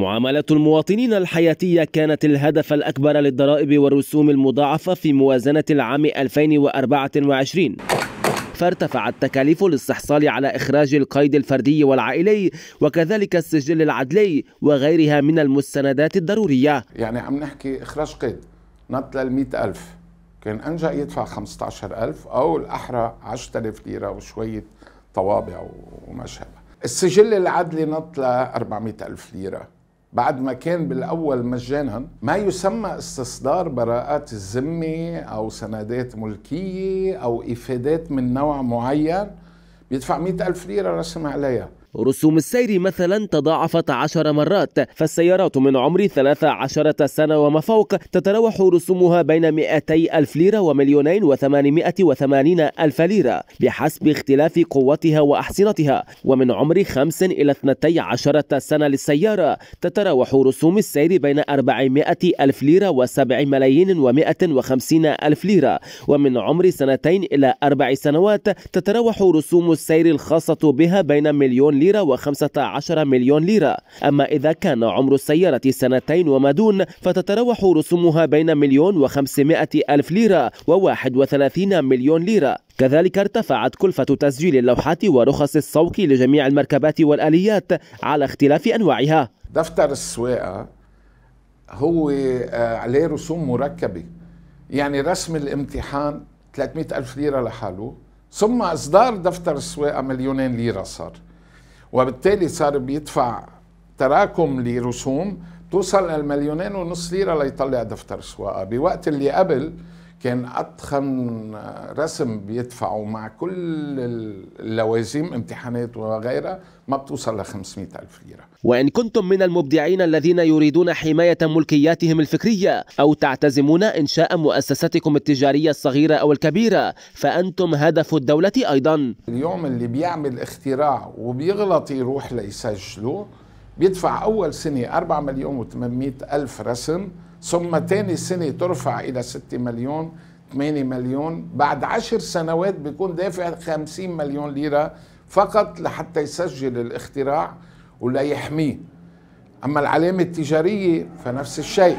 معاملة المواطنين الحياتية كانت الهدف الأكبر للضرائب والرسوم المضاعفة في موازنة العام 2024 فارتفعت تكاليف الاستحصال على إخراج القيد الفردي والعائلي وكذلك السجل العدلي وغيرها من المستندات الضرورية يعني عم نحكي إخراج قيد نط المئة ألف كان أنجأ يدفع عشر ألف أو الأحرى 10000 ليرة وشوية طوابع وما شابه السجل العدلي نط ل ألف ليرة بعد ما كان بالاول مجانا ما يسمى استصدار براءات الذمه او سندات ملكيه او افادات من نوع معين بيدفع مئة ألف ليره رسم عليها رسوم السير مثلا تضاعفت عشر مرات فالسيارات من عمر 13 سنة وما فوق تتراوح رسومها بين 200 ألف ليرة ومليونين و880 ألف ليرة بحسب اختلاف قوتها وأحصنتها ومن عمر 5 إلى 12 سنة للسيارة تتراوح رسوم السير بين 400 ألف ليرة و7 ملايين و150 ألف ليرة ومن عمر سنتين إلى أربع سنوات تتراوح رسوم السير الخاصة بها بين مليون ليرة و15 مليون ليرة أما إذا كان عمر السيارة سنتين وما دون فتتراوح رسومها بين مليون و500 ألف ليرة و31 مليون ليرة كذلك ارتفعت كلفة تسجيل اللوحات ورخص السوق لجميع المركبات والآليات على اختلاف أنواعها دفتر السواقة هو آه، عليه رسوم مركبة يعني رسم الامتحان 300 ألف ليرة لحاله ثم إصدار دفتر السواقة مليونين ليرة صار وبالتالي صار بيدفع تراكم لرسوم توصل للمليونين ونص ليرة ليطلع دفتر سواقة بوقت اللي قبل كان أتخن رسم بيدفعوا مع كل اللوازم امتحانات وغيرها ما بتوصل ل 500 ألف ليرة وإن كنتم من المبدعين الذين يريدون حماية ملكياتهم الفكرية أو تعتزمون إنشاء مؤسستكم التجارية الصغيرة أو الكبيرة فأنتم هدف الدولة أيضا اليوم اللي بيعمل اختراع وبيغلط يروح ليسجله بيدفع أول سنة 4 مليون و800 ألف رسم ثم ثاني سنة ترفع إلى 6 مليون 8 مليون بعد 10 سنوات بيكون دافع 50 مليون ليرة فقط لحتى يسجل الاختراع ولا يحميه أما العلامة التجارية فنفس الشيء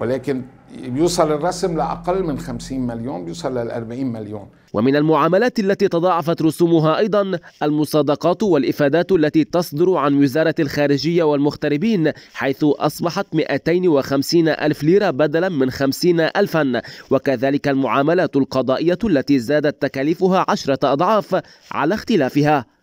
ولكن بيوصل الرسم لأقل من 50 مليون بيوصل لل 40 مليون ومن المعاملات التي تضاعفت رسومها أيضا المصادقات والإفادات التي تصدر عن وزارة الخارجية والمغتربين حيث أصبحت 250 ألف ليرة بدلا من 50 ألفا وكذلك المعاملات القضائية التي زادت تكاليفها عشرة أضعاف على اختلافها